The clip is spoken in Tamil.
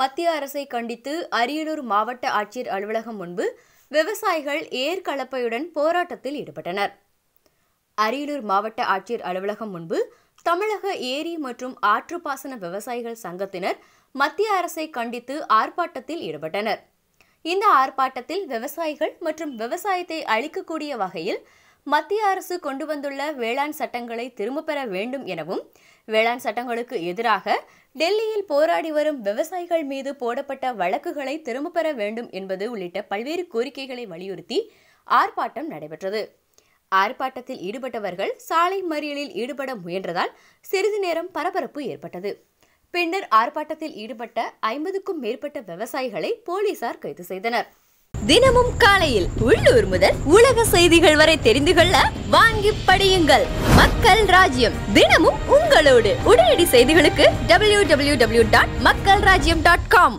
மத்திய அரசை கண்டித்து அரியலூர் மாவட்ட ஆட்சியர் அலுவலகம் முன்பு விவசாயிகள் ஏர் கலப்பையுடன் போராட்டத்தில் ஈடுபட்டனர் அரியலூர் மாவட்ட ஆட்சியர் அலுவலகம் முன்பு தமிழக ஏரி மற்றும் ஆற்றுப்பாசன விவசாயிகள் சங்கத்தினர் மத்திய அரசை கண்டித்து ஆர்ப்பாட்டத்தில் ஈடுபட்டனர் இந்த ஆர்ப்பாட்டத்தில் விவசாயிகள் மற்றும் விவசாயத்தை அழிக்கக்கூடிய வகையில் மத்திய அரசு கொண்டு வந்துள்ள வேளாண் சட்டங்களை திரும்ப பெற வேண்டும் எனவும் வேளாண் சட்டங்களுக்கு எதிராக டெல்லியில் போராடி வரும் விவசாயிகள் மீது போடப்பட்ட வழக்குகளை திரும்ப பெற வேண்டும் என்பது உள்ளிட்ட பல்வேறு கோரிக்கைகளை வலியுறுத்தி ஆர்ப்பாட்டம் நடைபெற்றது ஆர்ப்பாட்டத்தில் ஈடுபட்டவர்கள் சாலை மறியலில் ஈடுபட முயன்றதால் சிறிது நேரம் பரபரப்பு ஏற்பட்டது பின்னர் ஆர்ப்பாட்டத்தில் ஈடுபட்ட ஐம்பதுக்கும் மேற்பட்ட விவசாயிகளை போலீசார் கைது செய்தனர் தினமும் காலையில் உள்ளூர் முதல் உலக செய்திகள் வரை தெரிந்து கொள்ள வாங்கி படியுங்கள் மக்கள் ராஜ்யம் தினமும் உங்களோடு உடனடி செய்திகளுக்கு டபிள்யூ டபிள்யூ டபிள்யூ டாட் மக்கள் ராஜ்யம் டாட் காம்